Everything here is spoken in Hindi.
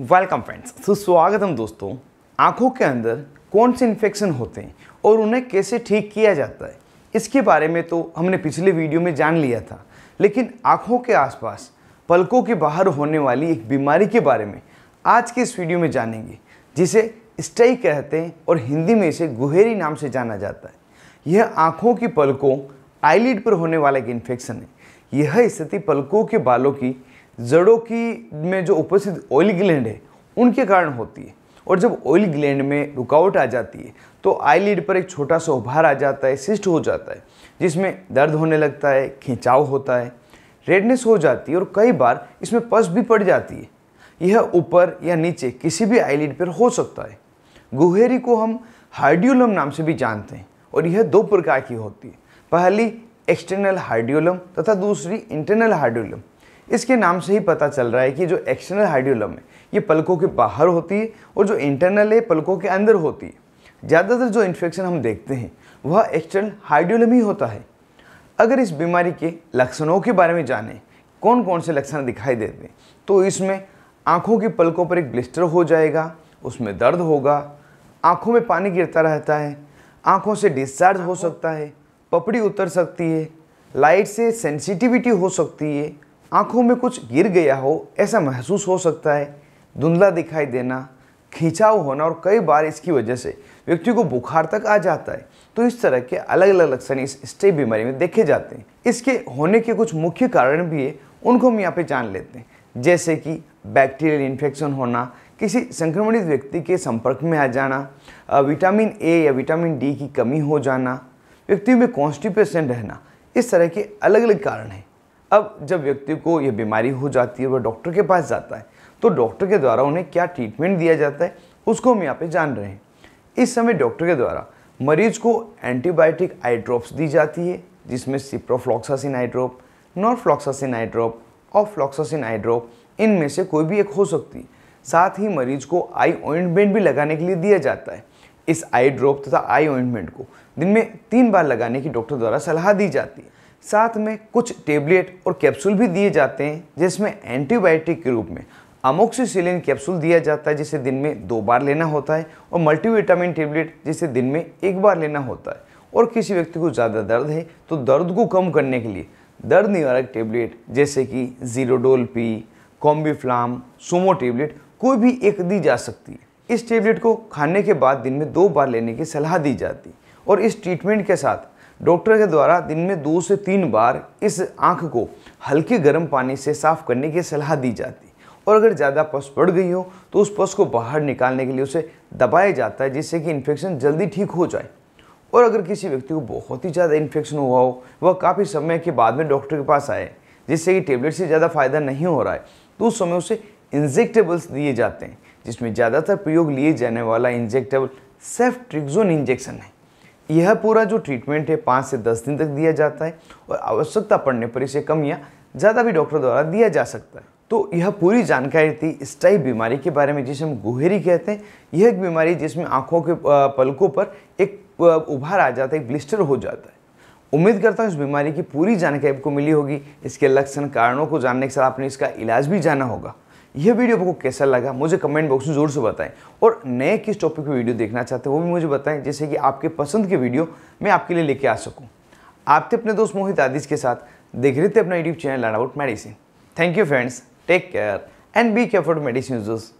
वेलकम फ्रेंड्स तो हम दोस्तों आंखों के अंदर कौन से इन्फेक्शन होते हैं और उन्हें कैसे ठीक किया जाता है इसके बारे में तो हमने पिछले वीडियो में जान लिया था लेकिन आंखों के आसपास पलकों के बाहर होने वाली एक बीमारी के बारे में आज के इस वीडियो में जानेंगे जिसे स्टई कहते हैं और हिंदी में इसे गुहेरी नाम से जाना जाता है यह आँखों की पलकों आईलिड पर होने वाला एक इन्फेक्शन है यह स्थिति पलकों के बालों की जड़ों की में जो उपस्थित ऑयल ग्लैंड है उनके कारण होती है और जब ऑयल ग्लैंड में रुकावट आ जाती है तो आईलिड पर एक छोटा सा उभार आ जाता है सिस्ट हो जाता है जिसमें दर्द होने लगता है खिंचाव होता है रेडनेस हो जाती है और कई बार इसमें पस भी पड़ जाती है यह ऊपर या नीचे किसी भी आईलिड पर हो सकता है गुहेरी को हम हार्डियोलम नाम से भी जानते हैं और यह दो प्रकार की होती है पहली एक्सटर्नल हार्डियोलम तथा दूसरी इंटरनल हार्डियोलम इसके नाम से ही पता चल रहा है कि जो एक्सटर्नल हाइड्रोलम है ये पलकों के बाहर होती है और जो इंटरनल है पलकों के अंदर होती है ज़्यादातर जो इन्फेक्शन हम देखते हैं वह एक्सटर्नल हाइड्रोलम ही होता है अगर इस बीमारी के लक्षणों के बारे में जाने कौन कौन से लक्षण दिखाई देते हैं तो इसमें आँखों की पलकों पर एक ब्लिस्टर हो जाएगा उसमें दर्द होगा आँखों में पानी गिरता रहता है आँखों से डिस्चार्ज हो सकता है पपड़ी उतर सकती है लाइट से सेंसिटिविटी हो सकती है आंखों में कुछ गिर गया हो ऐसा महसूस हो सकता है धुंधला दिखाई देना खिंचाव होना और कई बार इसकी वजह से व्यक्ति को बुखार तक आ जाता है तो इस तरह के अलग अलग लक्षण इस स्टे बीमारी में देखे जाते हैं इसके होने के कुछ मुख्य कारण भी है उनको हम यहाँ पे जान लेते हैं जैसे कि बैक्टीरियल इन्फेक्शन होना किसी संक्रमणित व्यक्ति के संपर्क में आ जाना विटामिन ए या विटामिन डी की कमी हो जाना व्यक्ति में कॉन्स्टिपेशन रहना इस तरह के अलग अलग कारण हैं अब जब व्यक्ति को यह बीमारी हो जाती है वह डॉक्टर के पास जाता है तो डॉक्टर के द्वारा उन्हें क्या ट्रीटमेंट दिया जाता है उसको हम यहाँ पे जान रहे हैं इस समय डॉक्टर के द्वारा मरीज को एंटीबायोटिक आई ड्रॉप्स दी जाती है जिसमें ciprofloxacin eye drop norfloxacin eye drop ofloxacin eye drop इनमें से कोई भी एक हो सकती है साथ ही मरीज को आई ऑइंटमेंट भी लगाने के लिए दिया जाता है इस आई ड्रॉप तथा आई ऑइंटमेंट को दिन में तीन बार लगाने की डॉक्टर द्वारा सलाह दी जाती है साथ में कुछ टेबलेट और कैप्सूल भी दिए जाते हैं जिसमें एंटीबायोटिक के रूप में अमोक्सीसिलिन कैप्सूल दिया जाता है जिसे दिन में दो बार लेना होता है और मल्टीविटामिन टेबलेट जिसे दिन में एक बार लेना होता है और किसी व्यक्ति को ज़्यादा दर्द है तो दर्द को कम करने के लिए दर्द निवारक टेबलेट जैसे कि जीरोडोल पी कॉम्बीफ्लाम सोमो टेबलेट कोई भी एक दी जा सकती है इस टेबलेट को खाने के बाद दिन में दो बार लेने की सलाह दी जाती है और इस ट्रीटमेंट के साथ डॉक्टर के द्वारा दिन में दो से तीन बार इस आँख को हल्के गर्म पानी से साफ करने की सलाह दी जाती और अगर ज़्यादा पस पड़ गई हो तो उस पस को बाहर निकालने के लिए उसे दबाया जाता है जिससे कि इन्फेक्शन जल्दी ठीक हो जाए और अगर किसी व्यक्ति को बहुत ही ज़्यादा इन्फेक्शन हुआ हो वह काफ़ी समय के बाद में डॉक्टर के पास आए जिससे कि टेबलेट से ज़्यादा फायदा नहीं हो रहा है तो उस समय उसे इंजेक्टेबल्स दिए जाते हैं जिसमें ज़्यादातर प्रयोग लिए जाने वाला इंजेक्टेबल सेफ्ट्रिक्जोन इंजेक्शन है यह पूरा जो ट्रीटमेंट है पाँच से दस दिन तक दिया जाता है और आवश्यकता पड़ने पर इसे कम या ज़्यादा भी डॉक्टर द्वारा दिया जा सकता है तो यह पूरी जानकारी थी इस टाइप बीमारी के बारे में जिसे हम गुहेरी कहते हैं यह एक बीमारी जिसमें आँखों के पलकों पर एक उभार आ जाता है ब्लिस्टर हो जाता है उम्मीद करता हूँ इस बीमारी की पूरी जानकारी आपको मिली होगी इसके लक्षण कारणों को जानने के साथ आपने इसका इलाज भी जाना होगा यह वीडियो आपको कैसा लगा मुझे कमेंट बॉक्स में जोर से बताएं और नए किस टॉपिक की वीडियो देखना चाहते हैं वो भी मुझे बताएं जैसे कि आपके पसंद की वीडियो मैं आपके लिए लेके आ सकूँ आप थे अपने दोस्त मोहित आदिश के साथ देख रहे थे अपना YouTube channel learn out medicine thank you friends take care and be careful medicine